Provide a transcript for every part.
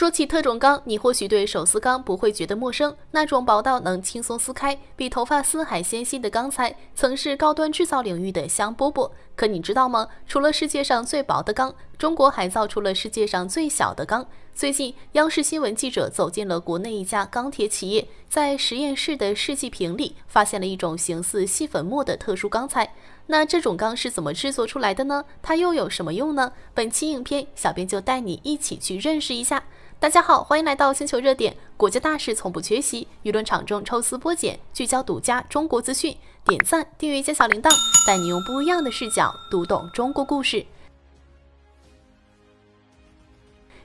说起特种钢，你或许对手撕钢不会觉得陌生，那种薄到能轻松撕开、比头发丝还纤细的钢材，曾是高端制造领域的香饽饽。可你知道吗？除了世界上最薄的钢，中国还造出了世界上最小的钢。最近，央视新闻记者走进了国内一家钢铁企业，在实验室的试剂瓶里发现了一种形似细粉末的特殊钢材。那这种钢是怎么制作出来的呢？它又有什么用呢？本期影片，小编就带你一起去认识一下。大家好，欢迎来到星球热点，国家大事从不缺席，舆论场中抽丝剥茧，聚焦独家中国资讯。点赞、订阅加小铃铛，带你用不一样的视角读懂中国故事。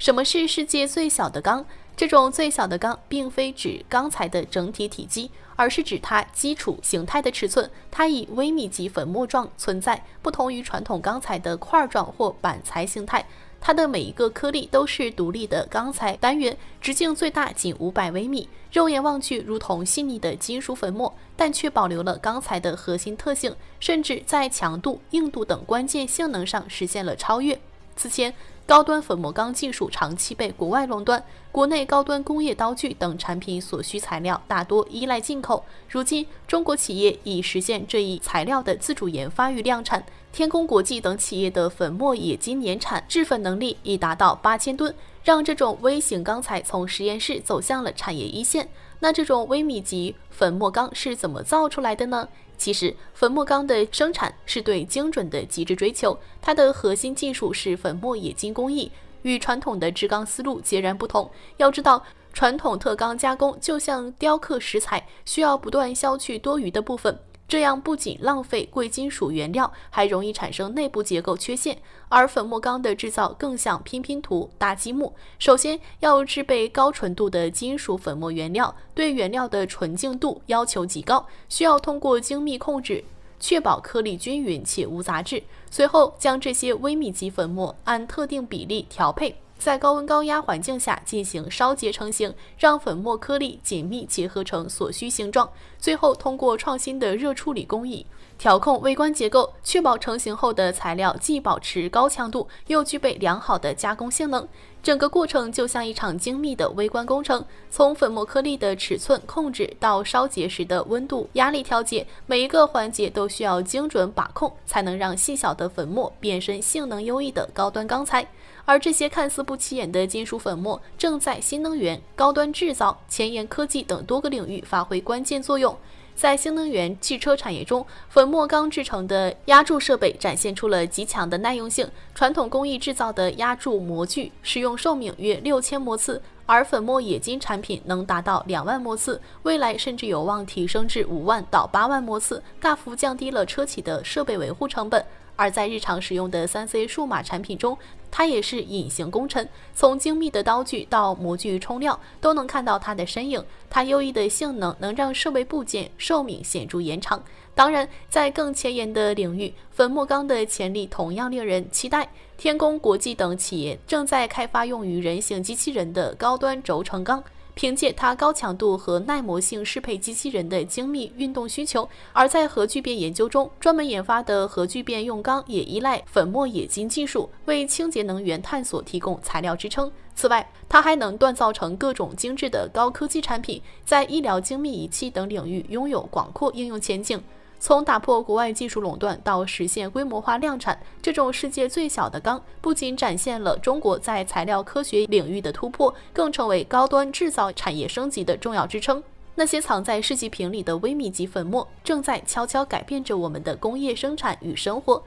什么是世界最小的钢？这种最小的钢，并非指钢材的整体体积，而是指它基础形态的尺寸。它以微米级粉末状存在，不同于传统钢材的块状或板材形态。它的每一个颗粒都是独立的钢材单元，直径最大仅五百微米，肉眼望去如同细腻的金属粉末，但却保留了钢材的核心特性，甚至在强度、硬度等关键性能上实现了超越。此前，高端粉末钢技术长期被国外垄断，国内高端工业刀具等产品所需材料大多依赖进口。如今，中国企业已实现这一材料的自主研发与量产。天工国际等企业的粉末冶金年产制粉能力已达到八千吨，让这种微型钢材从实验室走向了产业一线。那这种微米级粉末钢是怎么造出来的呢？其实，粉末钢的生产是对精准的极致追求，它的核心技术是粉末冶金工艺，与传统的制钢思路截然不同。要知道，传统特钢加工就像雕刻石材，需要不断削去多余的部分。这样不仅浪费贵金属原料，还容易产生内部结构缺陷。而粉末钢的制造更像拼拼图、搭积木，首先要制备高纯度的金属粉末原料，对原料的纯净度要求极高，需要通过精密控制，确保颗粒均匀且无杂质。随后将这些微米级粉末按特定比例调配。在高温高压环境下进行烧结成型，让粉末颗粒紧密结合成所需形状。最后，通过创新的热处理工艺调控微观结构，确保成型后的材料既保持高强度，又具备良好的加工性能。整个过程就像一场精密的微观工程，从粉末颗粒的尺寸控制到烧结时的温度、压力调节，每一个环节都需要精准把控，才能让细小的粉末变身性能优异的高端钢材。而这些看似不起眼的金属粉末，正在新能源、高端制造、前沿科技等多个领域发挥关键作用。在新能源汽车产业中，粉末钢制成的压铸设备展现出了极强的耐用性。传统工艺制造的压铸模具使用寿命约六千模次，而粉末冶金产品能达到两万模次，未来甚至有望提升至五万到八万模次，大幅降低了车企的设备维护成本。而在日常使用的三 C 数码产品中，它也是隐形功臣。从精密的刀具到模具冲料，都能看到它的身影。它优异的性能能让设备部件寿命显著延长。当然，在更前沿的领域，粉末钢的潜力同样令人期待。天工国际等企业正在开发用于人形机器人的高端轴承钢。凭借它高强度和耐磨性，适配机器人的精密运动需求；而在核聚变研究中，专门研发的核聚变用钢也依赖粉末冶金技术，为清洁能源探索提供材料支撑。此外，它还能锻造成各种精致的高科技产品，在医疗、精密仪器等领域拥有广阔应用前景。从打破国外技术垄断到实现规模化量产，这种世界最小的钢不仅展现了中国在材料科学领域的突破，更成为高端制造产业升级的重要支撑。那些藏在试剂瓶里的微米级粉末，正在悄悄改变着我们的工业生产与生活。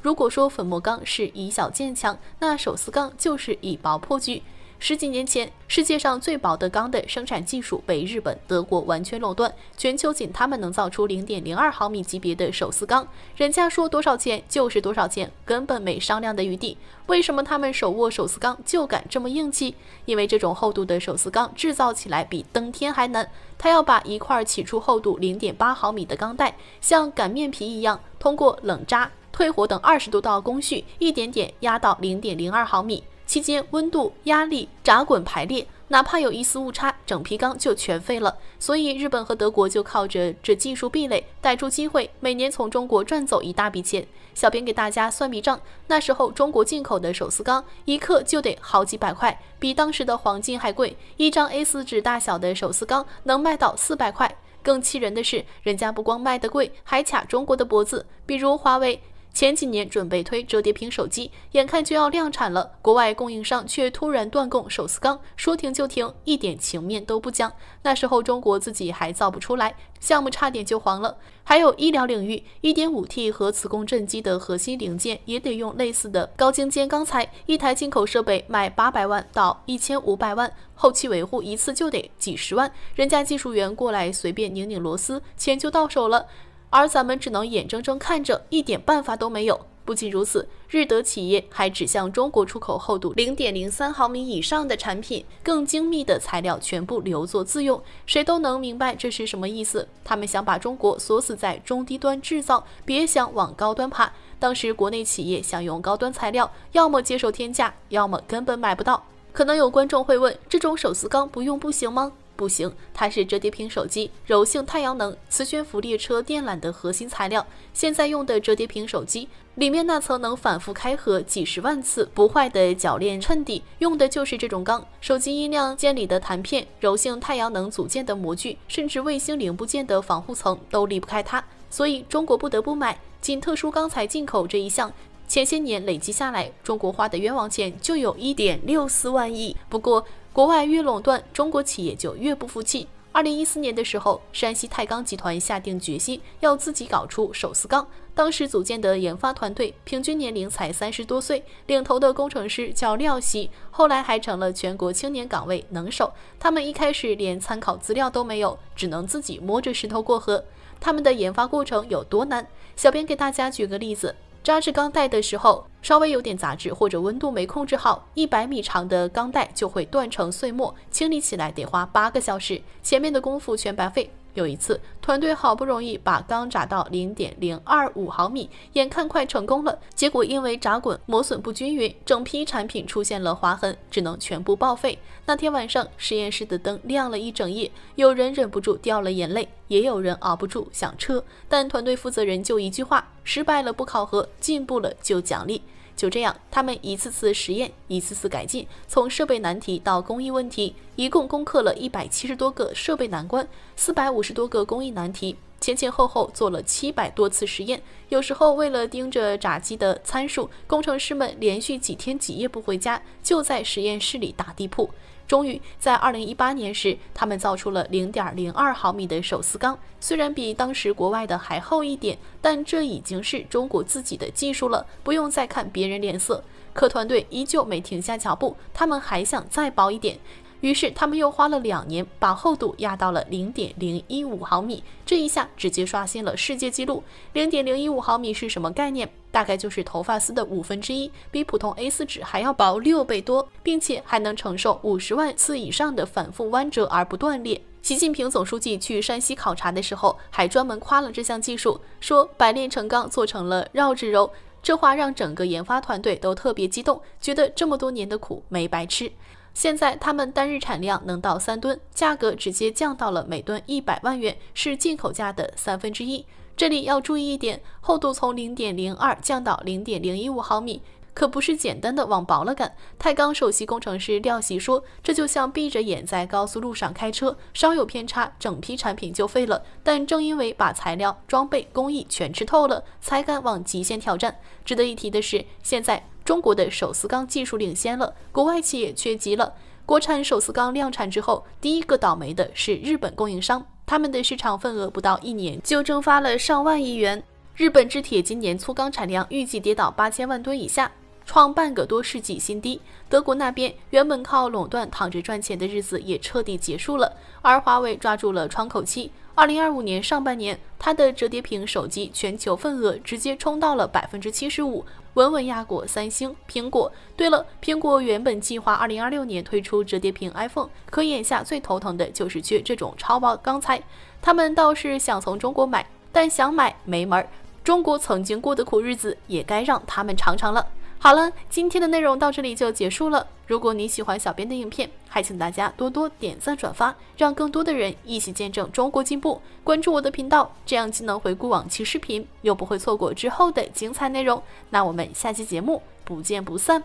如果说粉末钢是以小见强，那手撕钢就是以薄破局。十几年前，世界上最薄的钢的生产技术被日本、德国完全垄断，全球仅他们能造出零点零二毫米级别的手撕钢。人家说多少钱就是多少钱，根本没商量的余地。为什么他们手握手撕钢就敢这么硬气？因为这种厚度的手撕钢制造起来比登天还难。他要把一块起初厚度零点八毫米的钢带，像擀面皮一样，通过冷轧、退火等二十多道工序，一点点压到零点零二毫米。期间温度、压力、闸滚排列，哪怕有一丝误差，整批钢就全废了。所以日本和德国就靠着这技术壁垒逮住机会，每年从中国赚走一大笔钱。小编给大家算笔账，那时候中国进口的手撕钢一克就得好几百块，比当时的黄金还贵。一张 A4 纸大小的手撕钢能卖到四百块。更气人的是，人家不光卖得贵，还卡中国的脖子，比如华为。前几年准备推折叠屏手机，眼看就要量产了，国外供应商却突然断供手撕钢，说停就停，一点情面都不讲。那时候中国自己还造不出来，项目差点就黄了。还有医疗领域，1.5T 和磁共振机的核心零件也得用类似的高精尖钢材，一台进口设备卖八百万到一千五百万，后期维护一次就得几十万，人家技术员过来随便拧拧螺丝，钱就到手了。而咱们只能眼睁睁看着，一点办法都没有。不仅如此，日德企业还指向中国出口厚度零点零三毫米以上的产品，更精密的材料全部留作自用。谁都能明白这是什么意思。他们想把中国锁死在中低端制造，别想往高端爬。当时国内企业想用高端材料，要么接受天价，要么根本买不到。可能有观众会问：这种手撕钢不用不行吗？不行，它是折叠屏手机、柔性太阳能、磁悬浮列车电缆的核心材料。现在用的折叠屏手机里面那层能反复开合几十万次不坏的铰链衬底，用的就是这种钢。手机音量键里的弹片、柔性太阳能组件的模具，甚至卫星零部件的防护层都离不开它。所以中国不得不买。仅特殊钢材进口这一项，前些年累积下来，中国花的冤枉钱就有一点六四万亿。不过，国外越垄断，中国企业就越不服气。二零一四年的时候，山西太钢集团下定决心要自己搞出手撕钢。当时组建的研发团队平均年龄才三十多岁，领头的工程师叫廖希，后来还成了全国青年岗位能手。他们一开始连参考资料都没有，只能自己摸着石头过河。他们的研发过程有多难？小编给大家举个例子。扎制钢带的时候，稍微有点杂质或者温度没控制好，一百米长的钢带就会断成碎末，清理起来得花八个小时，前面的功夫全白费。有一次，团队好不容易把钢轧到零点零二五毫米，眼看快成功了，结果因为轧滚磨损不均匀，整批产品出现了划痕，只能全部报废。那天晚上，实验室的灯亮了一整夜，有人忍不住掉了眼泪，也有人熬不住想撤，但团队负责人就一句话：失败了不考核，进步了就奖励。就这样，他们一次次实验，一次次改进，从设备难题到工艺问题，一共攻克了一百七十多个设备难关，四百五十多个工艺难题。前前后后做了七百多次实验，有时候为了盯着炸机的参数，工程师们连续几天几夜不回家，就在实验室里打地铺。终于在二零一八年时，他们造出了零点零二毫米的手撕钢，虽然比当时国外的还厚一点，但这已经是中国自己的技术了，不用再看别人脸色。可团队依旧没停下脚步，他们还想再薄一点。于是他们又花了两年，把厚度压到了零点零一五毫米，这一下直接刷新了世界纪录。零点零一五毫米是什么概念？大概就是头发丝的五分之一，比普通 A 四纸还要薄六倍多，并且还能承受五十万次以上的反复弯折而不断裂。习近平总书记去山西考察的时候，还专门夸了这项技术，说“百炼成钢做成了绕指柔”，这话让整个研发团队都特别激动，觉得这么多年的苦没白吃。现在他们单日产量能到三吨，价格直接降到了每吨一百万元，是进口价的三分之一。这里要注意一点，厚度从零点零二降到零点零一五毫米。可不是简单的往薄了赶。太钢首席工程师廖习说：“这就像闭着眼在高速路上开车，稍有偏差，整批产品就废了。但正因为把材料、装备、工艺全吃透了，才敢往极限挑战。”值得一提的是，现在中国的手撕钢技术领先了，国外企业却急了。国产手撕钢量产之后，第一个倒霉的是日本供应商，他们的市场份额不到一年就蒸发了上万亿元。日本制铁今年粗钢产量预计跌到八千万吨以下。创半个多世纪新低，德国那边原本靠垄断躺着赚钱的日子也彻底结束了。而华为抓住了窗口期，二零二五年上半年，它的折叠屏手机全球份额直接冲到了百分之七十五，稳稳压过三星、苹果。对了，苹果原本计划二零二六年推出折叠屏 iPhone，可眼下最头疼的就是缺这种超薄钢材，他们倒是想从中国买，但想买没门儿。中国曾经过的苦日子也该让他们尝尝了。好了，今天的内容到这里就结束了。如果你喜欢小编的影片，还请大家多多点赞、转发，让更多的人一起见证中国进步。关注我的频道，这样既能回顾往期视频，又不会错过之后的精彩内容。那我们下期节目不见不散。